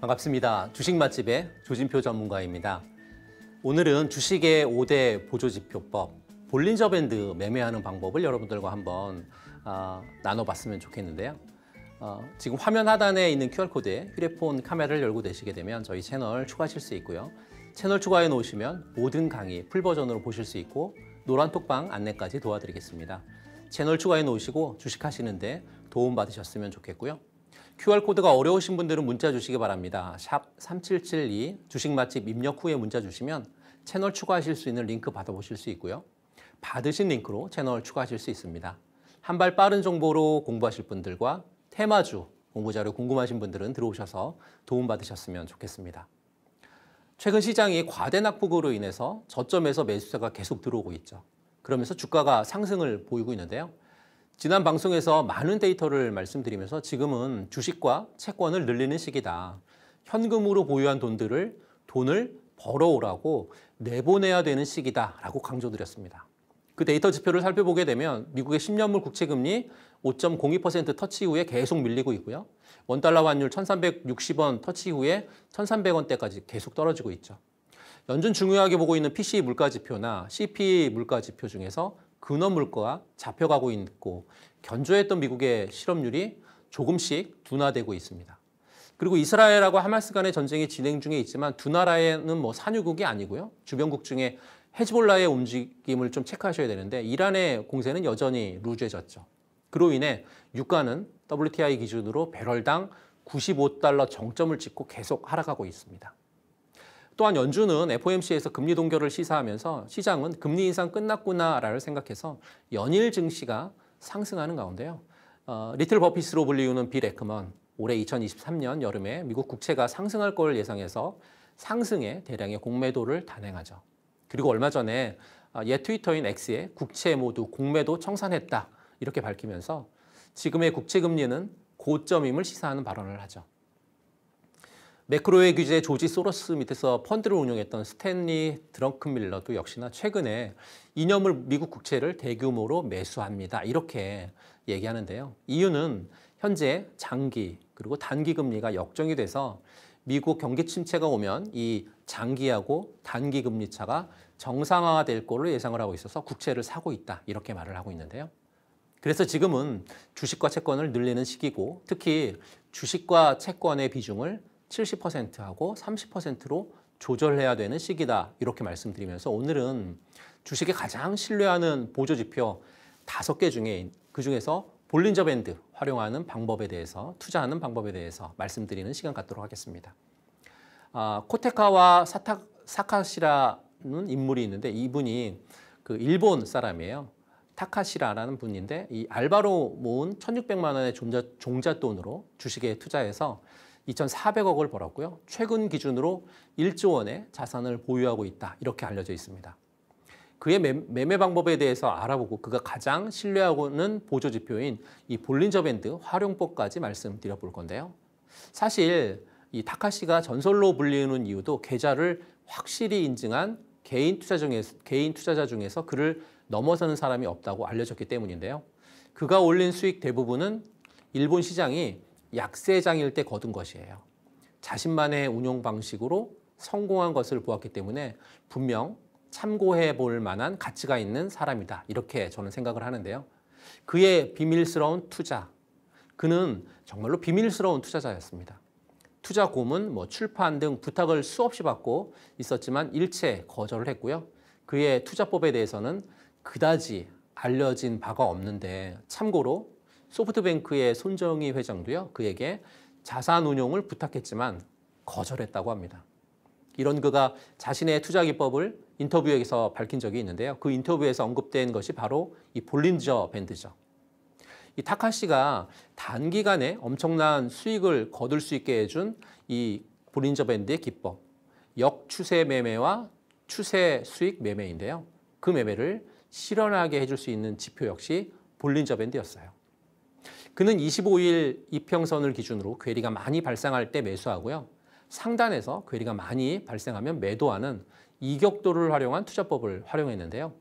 반갑습니다. 주식 맛집의 조진표 전문가입니다. 오늘은 주식의 5대 보조지표법, 볼린저 밴드 매매하는 방법을 여러분들과 한번 어, 나눠봤으면 좋겠는데요. 어, 지금 화면 하단에 있는 QR코드에 휴대폰 카메라를 열고 되시게 되면 저희 채널 추가하실 수 있고요. 채널 추가해 놓으시면 모든 강의 풀버전으로 보실 수 있고 노란 톡방 안내까지 도와드리겠습니다. 채널 추가해 놓으시고 주식하시는데 도움 받으셨으면 좋겠고요. QR코드가 어려우신 분들은 문자 주시기 바랍니다. 샵 3772 주식맛집 입력 후에 문자 주시면 채널 추가하실 수 있는 링크 받아보실 수 있고요. 받으신 링크로 채널 추가하실 수 있습니다. 한 발 빠른 정보로 공부하실 분들과 테마주 공부자료 궁금하신 분들은 들어오셔서 도움받으셨으면 좋겠습니다. 최근 시장이 과대 낙폭으로 인해서 저점에서 매수세가 계속 들어오고 있죠. 그러면서 주가가 상승을 보이고 있는데요. 지난 방송에서 많은 데이터를 말씀드리면서 지금은 주식과 채권을 늘리는 시기다. 현금으로 보유한 돈들을 돈을 벌어오라고 내보내야 되는 시기다라고 강조드렸습니다. 그 데이터 지표를 살펴보게 되면 미국의 10년물 국채금리 5.02% 터치 후에 계속 밀리고 있고요. 원달러 환율 1360원 터치 후에 1300원대까지 계속 떨어지고 있죠. 연준 중요하게 보고 있는 p c 물가지표나 c p e 물가지표 중에서 근원 물가가 잡혀가고 있고 견조했던 미국의 실업률이 조금씩 둔화되고 있습니다. 그리고 이스라엘하고 하마스 간의 전쟁이 진행 중에 있지만 두 나라에는 뭐 산유국이 아니고요. 주변국 중에 헤즈볼라의 움직임을 좀 체크하셔야 되는데 이란의 공세는 여전히 루즈해졌죠. 그로 인해 유가는 WTI 기준으로 배럴당 95달러 정점을 찍고 계속 하락하고 있습니다. 또한 연준은 FOMC에서 금리 동결을 시사하면서 시장은 금리 인상 끝났구나라를 생각해서 연일 증시가 상승하는 가운데요. 어, 리틀 버핏으로 불리우는 빌 에크먼 올해 2023년 여름에 미국 국채가 상승할 걸 예상해서 상승에 대량의 공매도를 단행하죠. 그리고 얼마 전에 아, 옛 트위터인 X에 국채 모두 공매도 청산했다 이렇게 밝히면서 지금의 국채 금리는 고점임을 시사하는 발언을 하죠. 매크로의 규제 조지 소로스 밑에서 펀드를 운영했던 스탠리 드렁크밀러도 역시나 최근에 이념을 미국 국채를 대규모로 매수합니다. 이렇게 얘기하는데요. 이유는 현재 장기 그리고 단기 금리가 역정이 돼서 미국 경기 침체가 오면 이 장기하고 단기 금리 차가 정상화될 거로 예상을 하고 있어서 국채를 사고 있다 이렇게 말을 하고 있는데요. 그래서 지금은 주식과 채권을 늘리는 시기고 특히 주식과 채권의 비중을 70%하고 30%로 조절해야 되는 시기다 이렇게 말씀드리면서 오늘은 주식에 가장 신뢰하는 보조지표 다섯 개 중에 그 중에서 볼린저 밴드 활용하는 방법에 대해서 투자하는 방법에 대해서 말씀드리는 시간 갖도록 하겠습니다. 아, 코테카와 사타, 사카시라는 인물이 있는데 이분이 그 일본 사람이에요. 타카시라라는 분인데 이 알바로 모은 1,600만 원의 종자, 종잣돈으로 주식에 투자해서 2,400억을 벌었고요. 최근 기준으로 1조 원의 자산을 보유하고 있다. 이렇게 알려져 있습니다. 그의 매매 방법에 대해서 알아보고 그가 가장 신뢰하고는 보조 지표인 이 볼린저 밴드 활용법까지 말씀드려 볼 건데요. 사실 이 타카시가 전설로 불리는 이유도 계좌를 확실히 인증한 개인 투자 중에서 개인 투자자 중에서 그를 넘어서는 사람이 없다고 알려졌기 때문인데요. 그가 올린 수익 대부분은 일본 시장이 약세장일 때 거둔 것이에요. 자신만의 운용 방식으로 성공한 것을 보았기 때문에 분명 참고해 볼 만한 가치가 있는 사람이다. 이렇게 저는 생각을 하는데요. 그의 비밀스러운 투자. 그는 정말로 비밀스러운 투자자였습니다. 투자 고문, 뭐 출판 등 부탁을 수없이 받고 있었지만 일체 거절을 했고요. 그의 투자법에 대해서는 그다지 알려진 바가 없는데 참고로 소프트뱅크의 손정희 회장도요. 그에게 자산 운용을 부탁했지만 거절했다고 합니다. 이런 그가 자신의 투자 기법을 인터뷰에서 밝힌 적이 있는데요. 그 인터뷰에서 언급된 것이 바로 이 볼린저 밴드죠. 이 타카시가 단기간에 엄청난 수익을 거둘 수 있게 해준 이 볼린저 밴드의 기법, 역추세 매매와 추세 수익 매매인데요. 그 매매를 실현하게 해줄 수 있는 지표 역시 볼린저 밴드였어요. 그는 25일 이평선을 기준으로 괴리가 많이 발생할 때 매수하고요. 상단에서 괴리가 많이 발생하면 매도하는 이격도를 활용한 투자법을 활용했는데요.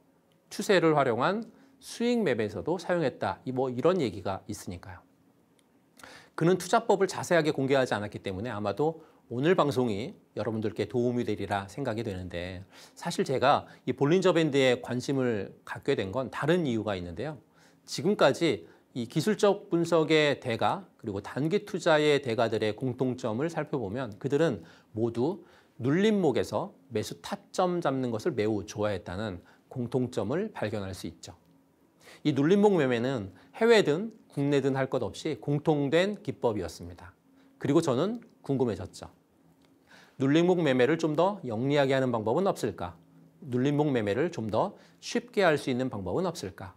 추세를 활용한 수익맵에서도 사용했다. 뭐 이런 얘기가 있으니까요. 그는 투자법을 자세하게 공개하지 않았기 때문에 아마도 오늘 방송이 여러분들께 도움이 되리라 생각이 되는데 사실 제가 이 볼린저 밴드에 관심을 갖게 된 건 다른 이유가 있는데요. 지금까지 이 기술적 분석의 대가 그리고 단기 투자의 대가들의 공통점을 살펴보면 그들은 모두 눌림목에서 매수 타점 잡는 것을 매우 좋아했다는 공통점을 발견할 수 있죠. 이 눌림목 매매는 해외든 국내든 할 것 없이 공통된 기법이었습니다. 그리고 저는 궁금해졌죠. 눌림목 매매를 좀 더 영리하게 하는 방법은 없을까? 눌림목 매매를 좀 더 쉽게 할 수 있는 방법은 없을까?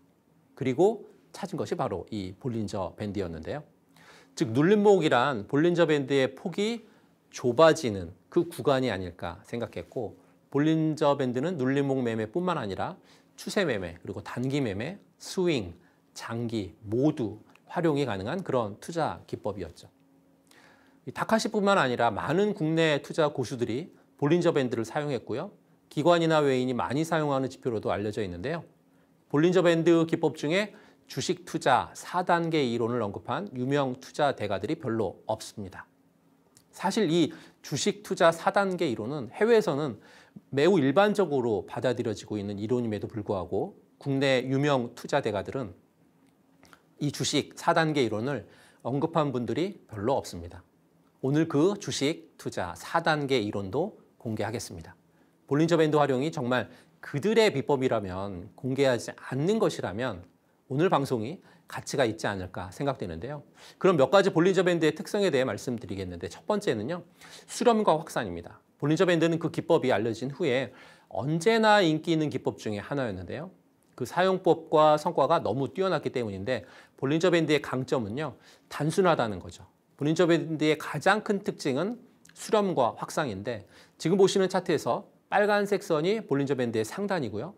그리고 찾은 것이 바로 이 볼린저 밴드였는데요. 즉 눌림목이란 볼린저 밴드의 폭이 좁아지는 그 구간이 아닐까 생각했고 볼린저 밴드는 눌림목 매매뿐만 아니라 추세 매매 그리고 단기 매매, 스윙, 장기 모두 활용이 가능한 그런 투자 기법이었죠. 다카시뿐만 아니라 많은 국내 투자 고수들이 볼린저 밴드를 사용했고요. 기관이나 외인이 많이 사용하는 지표로도 알려져 있는데요. 볼린저 밴드 기법 중에 주식 투자 4단계 이론을 언급한 유명 투자 대가들이 별로 없습니다. 사실 이 주식 투자 4단계 이론은 해외에서는 매우 일반적으로 받아들여지고 있는 이론임에도 불구하고 국내 유명 투자 대가들은 이 주식 4단계 이론을 언급한 분들이 별로 없습니다. 오늘 그 주식 투자 4단계 이론도 공개하겠습니다. 볼린저 밴드 활용이 정말 그들의 비법이라면 공개하지 않는 것이라면 오늘 방송이 가치가 있지 않을까 생각되는데요. 그럼 몇 가지 볼린저 밴드의 특성에 대해 말씀드리겠는데 첫 번째는요. 수렴과 확산입니다. 볼린저 밴드는 그 기법이 알려진 후에 언제나 인기 있는 기법 중에 하나였는데요. 그 사용법과 성과가 너무 뛰어났기 때문인데 볼린저 밴드의 강점은요. 단순하다는 거죠. 볼린저 밴드의 가장 큰 특징은 수렴과 확산인데 지금 보시는 차트에서 빨간색 선이 볼린저 밴드의 상단이고요.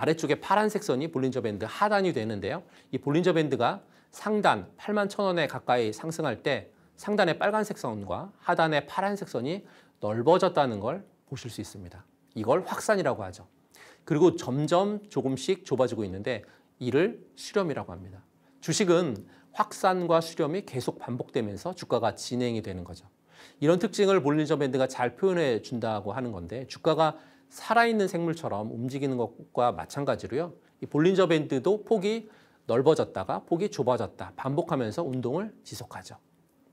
아래쪽에 파란색 선이 볼린저 밴드 하단이 되는데요. 이 볼린저 밴드가 상단 8만 천원에 가까이 상승할 때 상단의 빨간색 선과 하단의 파란색 선이 넓어졌다는 걸 보실 수 있습니다. 이걸 확산이라고 하죠. 그리고 점점 조금씩 좁아지고 있는데 이를 수렴이라고 합니다. 주식은 확산과 수렴이 계속 반복되면서 주가가 진행이 되는 거죠. 이런 특징을 볼린저 밴드가 잘 표현해 준다고 하는 건데 주가가 살아있는 생물처럼 움직이는 것과 마찬가지로요. 이 볼린저 밴드도 폭이 넓어졌다가 폭이 좁아졌다 반복하면서 운동을 지속하죠.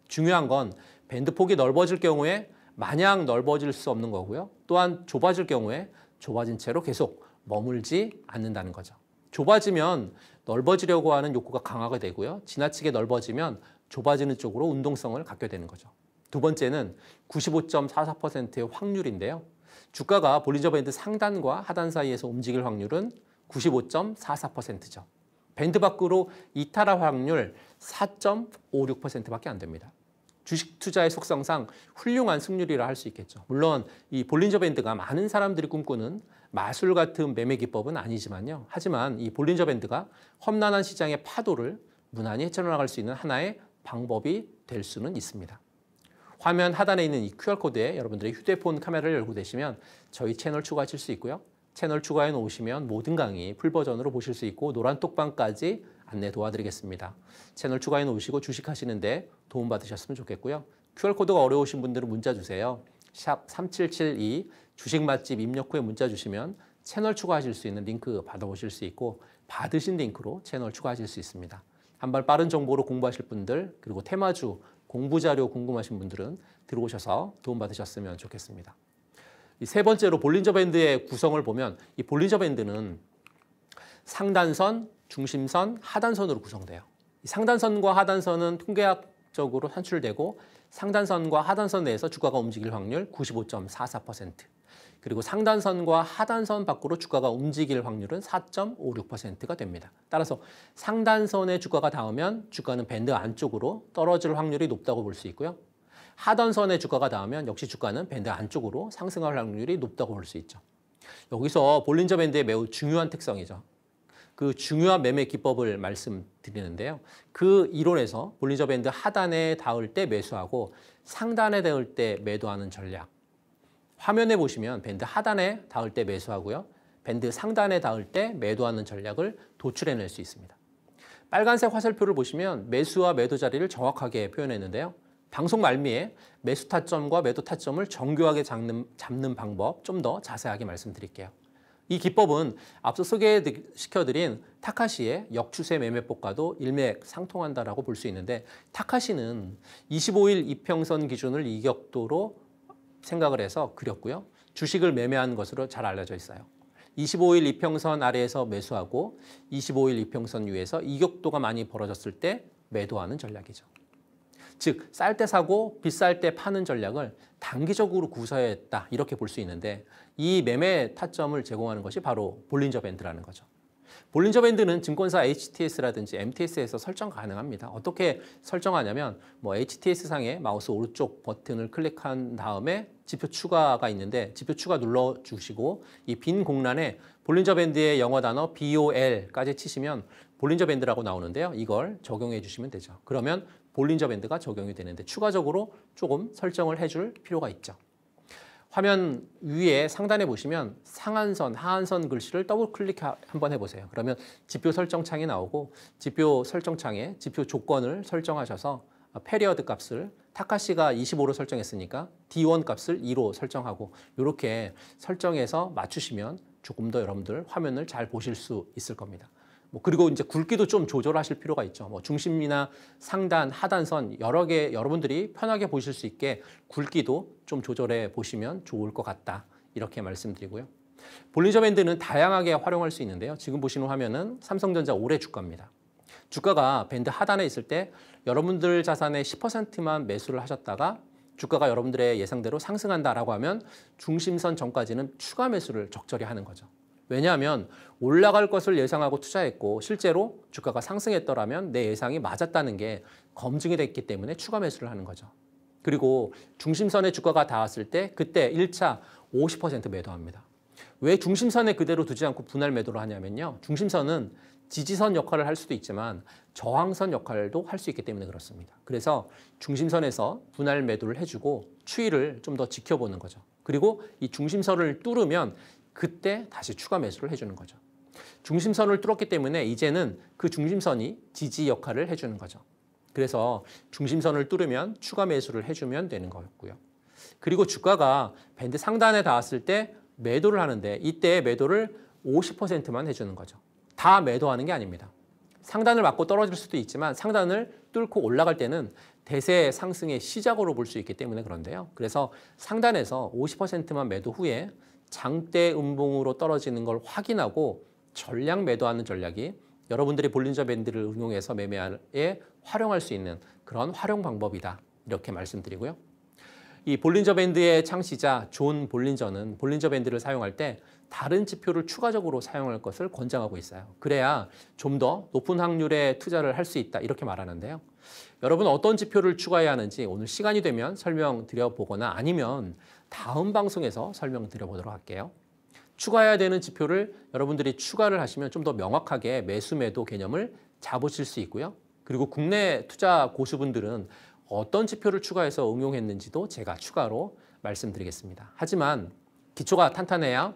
중요한 건 밴드 폭이 넓어질 경우에 마냥 넓어질 수 없는 거고요. 또한 좁아질 경우에 좁아진 채로 계속 머물지 않는다는 거죠. 좁아지면 넓어지려고 하는 욕구가 강화가 되고요. 지나치게 넓어지면 좁아지는 쪽으로 운동성을 갖게 되는 거죠. 두 번째는 95.44%의 확률인데요. 주가가 볼린저 밴드 상단과 하단 사이에서 움직일 확률은 95.44%죠. 밴드 밖으로 이탈할 확률 4.56%밖에 안 됩니다. 주식 투자의 속성상 훌륭한 승률이라 할 수 있겠죠. 물론 이 볼린저 밴드가 많은 사람들이 꿈꾸는 마술 같은 매매 기법은 아니지만요. 하지만 이 볼린저 밴드가 험난한 시장의 파도를 무난히 헤쳐나갈 수 있는 하나의 방법이 될 수는 있습니다. 화면 하단에 있는 이 QR코드에 여러분들의 휴대폰 카메라를 열고 되시면 저희 채널 추가하실 수 있고요. 채널 추가해 놓으시면 모든 강의 풀버전으로 보실 수 있고 노란 톡방까지 안내 도와드리겠습니다. 채널 추가해 놓으시고 주식하시는데 도움받으셨으면 좋겠고요. QR코드가 어려우신 분들은 문자 주세요. 샵 3772 주식맛집 입력 후에 문자 주시면 채널 추가하실 수 있는 링크 받아보실 수 있고 받으신 링크로 채널 추가하실 수 있습니다. 한발 빠른 정보로 공부하실 분들 그리고 테마주 공부 자료 궁금하신 분들은 들어오셔서 도움받으셨으면 좋겠습니다. 세 번째로 볼린저 밴드의 구성을 보면 이 볼린저 밴드는 상단선, 중심선, 하단선으로 구성돼요. 상단선과 하단선은 통계학적으로 산출되고 상단선과 하단선 내에서 주가가 움직일 확률 95.44%, 그리고 상단선과 하단선 밖으로 주가가 움직일 확률은 4.56%가 됩니다. 따라서 상단선의 주가가 닿으면 주가는 밴드 안쪽으로 떨어질 확률이 높다고 볼 수 있고요. 하단선의 주가가 닿으면 역시 주가는 밴드 안쪽으로 상승할 확률이 높다고 볼 수 있죠. 여기서 볼린저 밴드의 매우 중요한 특성이죠. 그 중요한 매매 기법을 말씀드리는데요. 그 이론에서 볼린저 밴드 하단에 닿을 때 매수하고 상단에 닿을 때 매도하는 전략 화면에 보시면 밴드 하단에 닿을 때 매수하고요. 밴드 상단에 닿을 때 매도하는 전략을 도출해낼 수 있습니다. 빨간색 화살표를 보시면 매수와 매도 자리를 정확하게 표현했는데요. 방송 말미에 매수 타점과 매도 타점을 정교하게 잡는, 잡는 방법 좀 더 자세하게 말씀드릴게요. 이 기법은 앞서 소개시켜드린 타카시의 역추세 매매법과도 일맥상통한다라고 볼 수 있는데 타카시는 25일 이평선 기준을 이격도로 생각을 해서 그렸고요. 주식을 매매한 것으로 잘 알려져 있어요. 25일 이평선 아래에서 매수하고 25일 이평선 위에서 이격도가 많이 벌어졌을 때 매도하는 전략이죠. 즉, 쌀 때 사고 비쌀 때 파는 전략을 단기적으로 구사했다 이렇게 볼 수 있는데 이 매매 타점을 제공하는 것이 바로 볼린저 밴드라는 거죠. 볼린저 밴드는 증권사 HTS라든지 MTS에서 설정 가능합니다. 어떻게 설정하냐면 뭐 HTS 상에 마우스 오른쪽 버튼을 클릭한 다음에 지표 추가가 있는데 지표 추가 눌러주시고 이 빈 공란에 볼린저 밴드의 영어 단어 BOL까지 치시면 볼린저 밴드라고 나오는데요. 이걸 적용해 주시면 되죠. 그러면 볼린저 밴드가 적용이 되는데 추가적으로 조금 설정을 해 줄 필요가 있죠. 화면 위에 상단에 보시면 상한선, 하한선 글씨를 더블 클릭 한번 해보세요. 그러면 지표 설정창이 나오고 지표 설정창에 지표 조건을 설정하셔서 페리어드 값을 타카시가 25로 설정했으니까 D1 값을 2로 설정하고 이렇게 설정해서 맞추시면 조금 더 여러분들 화면을 잘 보실 수 있을 겁니다. 뭐 그리고 이제 굵기도 좀 조절하실 필요가 있죠. 뭐 중심이나 상단, 하단선 여러 개 여러분들이 편하게 보실 수 있게 굵기도 좀 조절해 보시면 좋을 것 같다. 이렇게 말씀드리고요. 볼리저 밴드는 다양하게 활용할 수 있는데요. 지금 보시는 화면은 삼성전자 올해 주가입니다. 주가가 밴드 하단에 있을 때 여러분들 자산의 10%만 매수를 하셨다가 주가가 여러분들의 예상대로 상승한다라고 하면 중심선 전까지는 추가 매수를 적절히 하는 거죠. 왜냐하면 올라갈 것을 예상하고 투자했고 실제로 주가가 상승했더라면 내 예상이 맞았다는 게 검증이 됐기 때문에 추가 매수를 하는 거죠. 그리고 중심선에 주가가 닿았을 때 그때 1차 50% 매도합니다. 왜 중심선에 그대로 두지 않고 분할 매도를 하냐면요. 중심선은 지지선 역할을 할 수도 있지만 저항선 역할도 할 수 있기 때문에 그렇습니다. 그래서 중심선에서 분할 매도를 해주고 추이를 좀 더 지켜보는 거죠. 그리고 이 중심선을 뚫으면 그때 다시 추가 매수를 해주는 거죠. 중심선을 뚫었기 때문에 이제는 그 중심선이 지지 역할을 해주는 거죠. 그래서 중심선을 뚫으면 추가 매수를 해주면 되는 거였고요. 그리고 주가가 밴드 상단에 닿았을 때 매도를 하는데 이때 매도를 50%만 해주는 거죠. 다 매도하는 게 아닙니다. 상단을 맞고 떨어질 수도 있지만 상단을 뚫고 올라갈 때는 대세 상승의 시작으로 볼 수 있기 때문에 그런데요. 그래서 상단에서 50%만 매도 후에 장대 음봉으로 떨어지는 걸 확인하고 전량 매도하는 전략이 여러분들이 볼린저 밴드를 응용해서 매매에 활용할 수 있는 그런 활용 방법이다. 이렇게 말씀드리고요. 이 볼린저 밴드의 창시자 존 볼린저는 볼린저 밴드를 사용할 때 다른 지표를 추가적으로 사용할 것을 권장하고 있어요. 그래야 좀 더 높은 확률의 투자를 할 수 있다 이렇게 말하는데요. 여러분 어떤 지표를 추가해야 하는지 오늘 시간이 되면 설명드려 보거나 아니면 다음 방송에서 설명드려보도록 할게요. 추가해야 되는 지표를 여러분들이 추가를 하시면 좀 더 명확하게 매수 매도 개념을 잡으실 수 있고요. 그리고 국내 투자 고수분들은 어떤 지표를 추가해서 응용했는지도 제가 추가로 말씀드리겠습니다. 하지만 기초가 탄탄해야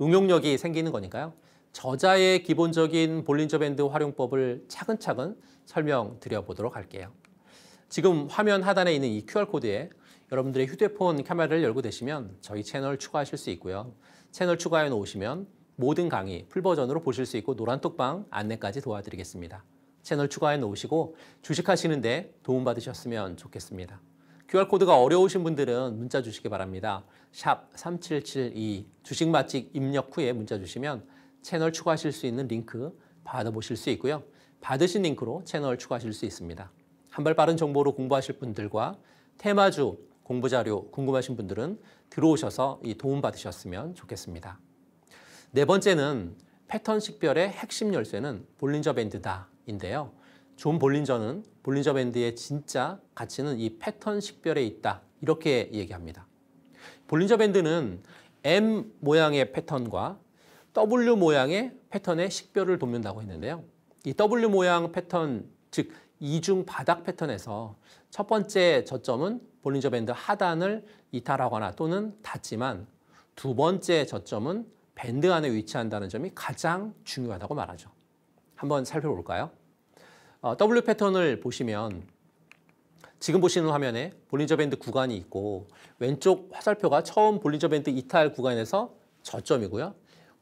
응용력이 생기는 거니까요. 저자의 기본적인 볼린저 밴드 활용법을 차근차근 설명드려 보도록 할게요. 지금 화면 하단에 있는 이 QR코드에 여러분들의 휴대폰 카메라를 열고 되시면 저희 채널 추가하실 수 있고요. 채널 추가해 놓으시면 모든 강의 풀버전으로 보실 수 있고 노란톡방 안내까지 도와드리겠습니다. 채널 추가해 놓으시고 주식하시는데 도움받으셨으면 좋겠습니다. QR코드가 어려우신 분들은 문자 주시기 바랍니다. 3772 주식 맛집 입력 후에 문자 주시면 채널 추가하실 수 있는 링크 받아보실 수 있고요. 받으신 링크로 채널 추가하실 수 있습니다. 한 발 빠른 정보로 공부하실 분들과 테마주 공부 자료 궁금하신 분들은 들어오셔서 이 도움 받으셨으면 좋겠습니다. 네 번째는 패턴 식별의 핵심 열쇠는 볼린저 밴드다 인데요. 존 볼린저는 볼린저 밴드의 진짜 가치는 이 패턴 식별에 있다 이렇게 얘기합니다. 볼린저 밴드는 M 모양의 패턴과 W 모양의 패턴의 식별을 돕는다고 했는데요. 이 W 모양 패턴 즉 이중 바닥 패턴에서 첫 번째 저점은 볼린저 밴드 하단을 이탈하거나 또는 닿지만 두 번째 저점은 밴드 안에 위치한다는 점이 가장 중요하다고 말하죠. 한번 살펴볼까요? 어, W 패턴을 보시면 지금 보시는 화면에 볼린저 밴드 구간이 있고 왼쪽 화살표가 처음 볼린저 밴드 이탈 구간에서 저점이고요.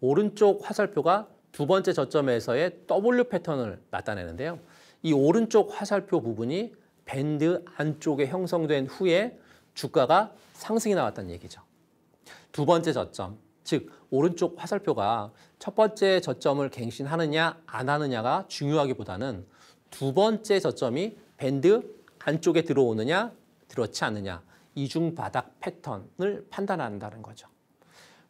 오른쪽 화살표가 두 번째 저점에서의 W 패턴을 나타내는데요. 이 오른쪽 화살표 부분이 밴드 안쪽에 형성된 후에 주가가 상승이 나왔다는 얘기죠. 두 번째 저점, 즉 오른쪽 화살표가 첫 번째 저점을 갱신하느냐 안 하느냐가 중요하기보다는 두 번째 저점이 밴드 안쪽에 들어오느냐 들어오지 않느냐 이중 바닥 패턴을 판단한다는 거죠.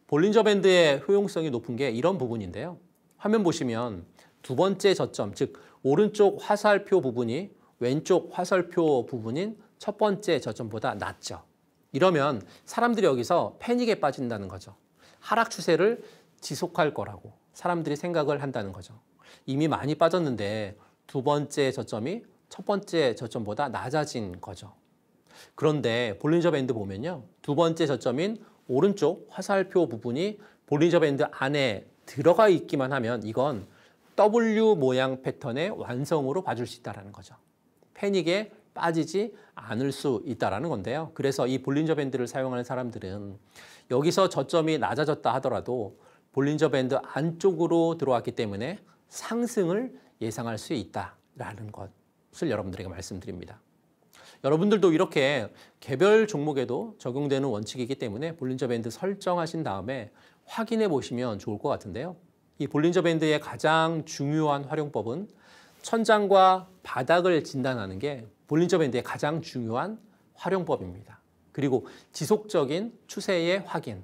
볼린저 밴드의 효용성이 높은 게 이런 부분인데요. 화면 보시면 두 번째 저점, 즉 오른쪽 화살표 부분이 왼쪽 화살표 부분인 첫 번째 저점보다 낮죠. 이러면 사람들이 여기서 패닉에 빠진다는 거죠. 하락 추세를 지속할 거라고 사람들이 생각을 한다는 거죠. 이미 많이 빠졌는데 두 번째 저점이 첫 번째 저점보다 낮아진 거죠. 그런데 볼린저 밴드 보면요. 두 번째 저점인 오른쪽 화살표 부분이 볼린저 밴드 안에 들어가 있기만 하면 이건 W 모양 패턴의 완성으로 봐줄 수 있다는 거죠. 패닉에 빠지지 않을 수 있다는 건데요. 그래서 이 볼린저 밴드를 사용하는 사람들은 여기서 저점이 낮아졌다 하더라도 볼린저 밴드 안쪽으로 들어왔기 때문에 상승을 예상할 수 있다라는 것을 여러분들에게 말씀드립니다. 여러분들도 이렇게 개별 종목에도 적용되는 원칙이기 때문에 볼린저 밴드 설정하신 다음에 확인해 보시면 좋을 것 같은데요. 이 볼린저 밴드의 가장 중요한 활용법은 천장과 바닥을 진단하는 게 볼린저 밴드의 가장 중요한 활용법입니다. 그리고 지속적인 추세의 확인,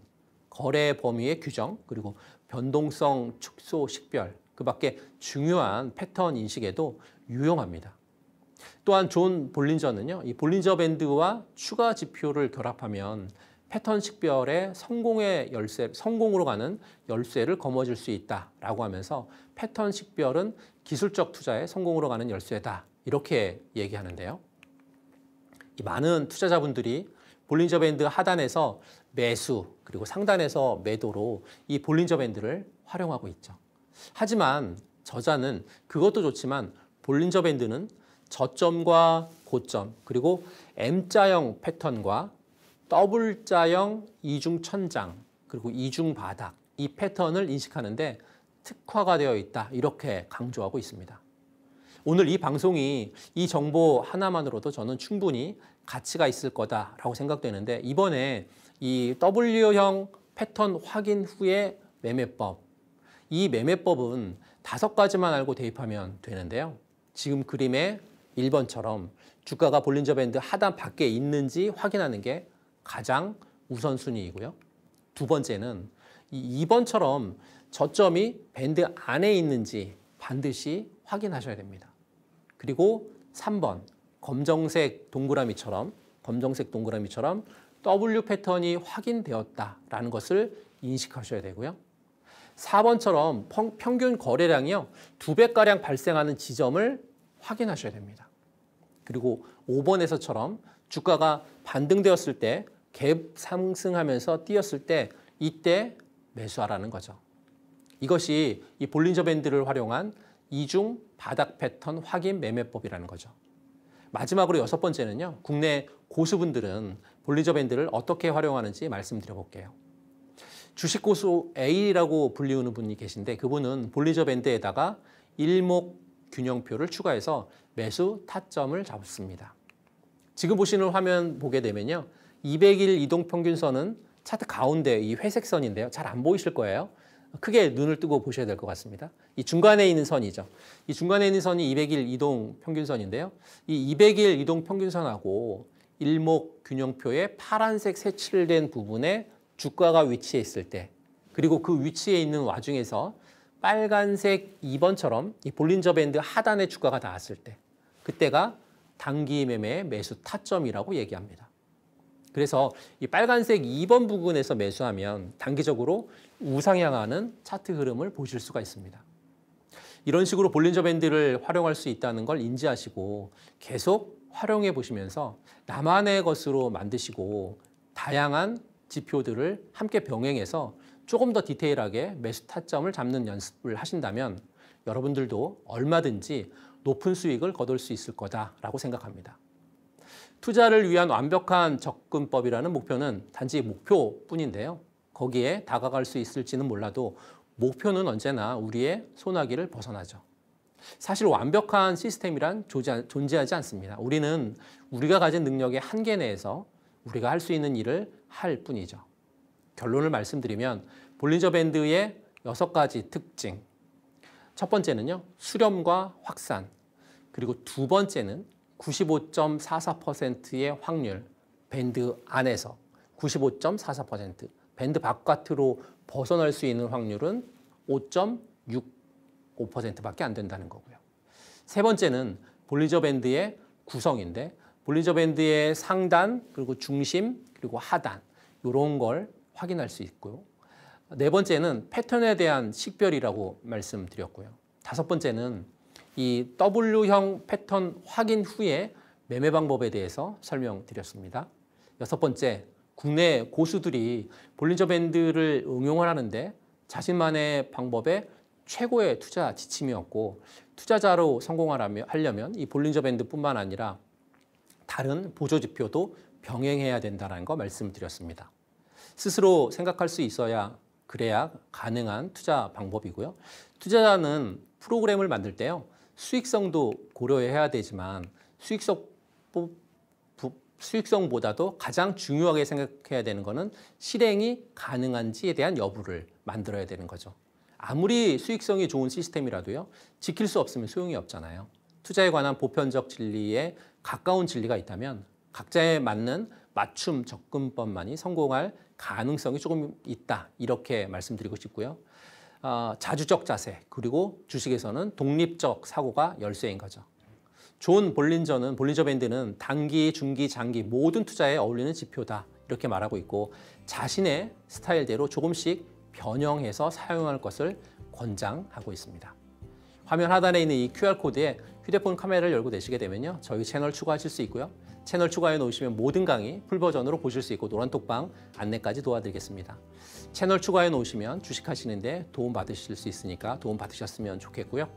거래 범위의 규정, 그리고 변동성 축소 식별, 그 밖에 중요한 패턴 인식에도 유용합니다. 또한 존 볼린저는요, 이 볼린저 밴드와 추가 지표를 결합하면 패턴 식별의 성공의 열쇠, 성공으로 가는 열쇠를 거머쥘 수 있다라고 하면서 패턴 식별은 기술적 투자의 성공으로 가는 열쇠다 이렇게 얘기하는데요. 이 많은 투자자분들이 볼린저 밴드 하단에서 매수 그리고 상단에서 매도로 이 볼린저 밴드를 활용하고 있죠. 하지만 저자는 그것도 좋지만 볼린저 밴드는 저점과 고점 그리고 M자형 패턴과 더블자형 이중천장 그리고 이중바닥 이 패턴을 인식하는데 특화가 되어 있다 이렇게 강조하고 있습니다. 오늘 이 방송이 이 정보 하나만으로도 저는 충분히 가치가 있을 거다라고 생각되는데 이번에 이 W형 패턴 확인 후에 매매법 이 매매법은 다섯 가지만 알고 대입하면 되는데요. 지금 그림의 1번처럼 주가가 볼린저 밴드 하단 밖에 있는지 확인하는 게 가장 우선순위이고요. 두 번째는 이 2번처럼 저점이 밴드 안에 있는지 반드시 확인하셔야 됩니다. 그리고 3번 검정색 동그라미처럼 검정색 동그라미처럼 W 패턴이 확인되었다라는 것을 인식하셔야 되고요. 4번처럼 평균 거래량이요. 2배가량 발생하는 지점을 확인하셔야 됩니다. 그리고 5번에서처럼 주가가 반등되었을 때갭 상승하면서 뛰었을 때 이때 매수하라는 거죠. 이것이 이 볼린저 밴드를 활용한 이중 바닥 패턴 확인 매매법이라는 거죠. 마지막으로 여섯 번째는요. 국내 고수분들은 볼린저 밴드를 어떻게 활용하는지 말씀드려 볼게요. 주식 고수 A라고 불리우는 분이 계신데 그분은 볼린저 밴드에다가 일목 균형표를 추가해서 매수 타점을 잡습니다. 지금 보시는 화면 보게 되면요. 200일 이동평균선은 차트 가운데 이 회색선인데요. 잘 안 보이실 거예요. 크게 눈을 뜨고 보셔야 될 것 같습니다. 이 중간에 있는 선이죠. 이 중간에 있는 선이 200일 이동 평균선인데요. 이 200일 이동 평균선하고 일목 균형표의 파란색 색칠된 부분에 주가가 위치해 있을 때 그리고 그 위치에 있는 와중에서 빨간색 2번처럼 이 볼린저 밴드 하단에 주가가 닿았을 때 그때가 단기 매매 매수 타점이라고 얘기합니다. 그래서 이 빨간색 2번 부근에서 매수하면 단기적으로 우상향하는 차트 흐름을 보실 수가 있습니다. 이런 식으로 볼린저 밴드를 활용할 수 있다는 걸 인지하시고 계속 활용해 보시면서 나만의 것으로 만드시고 다양한 지표들을 함께 병행해서 조금 더 디테일하게 매수 타점을 잡는 연습을 하신다면 여러분들도 얼마든지 높은 수익을 거둘 수 있을 거다라고 생각합니다. 투자를 위한 완벽한 접근법이라는 목표는 단지 목표뿐인데요. 거기에 다가갈 수 있을지는 몰라도 목표는 언제나 우리의 소나기를 벗어나죠. 사실 완벽한 시스템이란 존재하지 않습니다. 우리는 우리가 가진 능력의 한계 내에서 우리가 할 수 있는 일을 할 뿐이죠. 결론을 말씀드리면 볼린저 밴드의 여섯 가지 특징. 첫 번째는요. 수렴과 확산. 그리고 두 번째는 95.44%의 확률 밴드 안에서 95.44% 밴드 바깥으로 벗어날 수 있는 확률은 5.65%밖에 안 된다는 거고요. 세 번째는 볼리저 밴드의 구성인데 볼리저 밴드의 상단 그리고 중심 그리고 하단 이런 걸 확인할 수 있고요. 네 번째는 패턴에 대한 식별이라고 말씀드렸고요. 다섯 번째는 이 W형 패턴 확인 후에 매매 방법에 대해서 설명드렸습니다. 여섯 번째, 국내 고수들이 볼린저 밴드를 응용하는데 자신만의 방법에 최고의 투자 지침이었고 투자자로 성공하려면 이 볼린저 밴드뿐만 아니라 다른 보조 지표도 병행해야 된다는 거 말씀드렸습니다. 스스로 생각할 수 있어야 그래야 가능한 투자 방법이고요. 투자자는 프로그램을 만들 때요. 수익성도 고려해야 되지만 수익성 수익성보다도 가장 중요하게 생각해야 되는 것은 실행이 가능한지에 대한 여부를 만들어야 되는 거죠. 아무리 수익성이 좋은 시스템이라도요. 지킬 수 없으면 소용이 없잖아요. 투자에 관한 보편적 진리에 가까운 진리가 있다면 각자에 맞는 맞춤 접근법만이 성공할 가능성이 조금 있다. 이렇게 말씀드리고 싶고요. 어, 자주적 자세 그리고 주식에서는 독립적 사고가 열쇠인 거죠. 존 볼린저는 볼린저 밴드는 단기, 중기, 장기 모든 투자에 어울리는 지표다 이렇게 말하고 있고 자신의 스타일대로 조금씩 변형해서 사용할 것을 권장하고 있습니다. 화면 하단에 있는 이 QR코드에 휴대폰 카메라를 열고 내시게 되면요. 저희 채널 추가하실 수 있고요. 채널 추가해 놓으시면 모든 강의 풀버전으로 보실 수 있고 노란톡방 안내까지 도와드리겠습니다. 채널 추가해 놓으시면 주식하시는데 도움 받으실 수 있으니까 도움 받으셨으면 좋겠고요.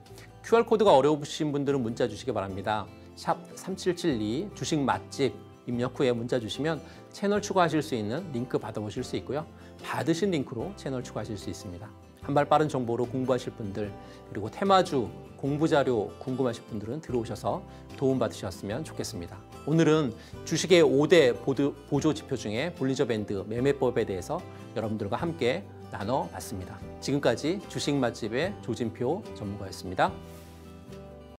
QR코드가 어려우신 분들은 문자 주시기 바랍니다. 샵 3772 주식 맛집 입력 후에 문자 주시면 채널 추가하실 수 있는 링크 받아보실 수 있고요. 받으신 링크로 채널 추가하실 수 있습니다. 한발 빠른 정보로 공부하실 분들, 그리고 테마주 공부 자료 궁금하신 분들은 들어오셔서 도움받으셨으면 좋겠습니다. 오늘은 주식의 5대 보 보조 지표 중에 볼리저 밴드 매매법에 대해서 여러분들과 함께 나눠봤습니다. 지금까지 주식 맛집의 조진표 전문가였습니다.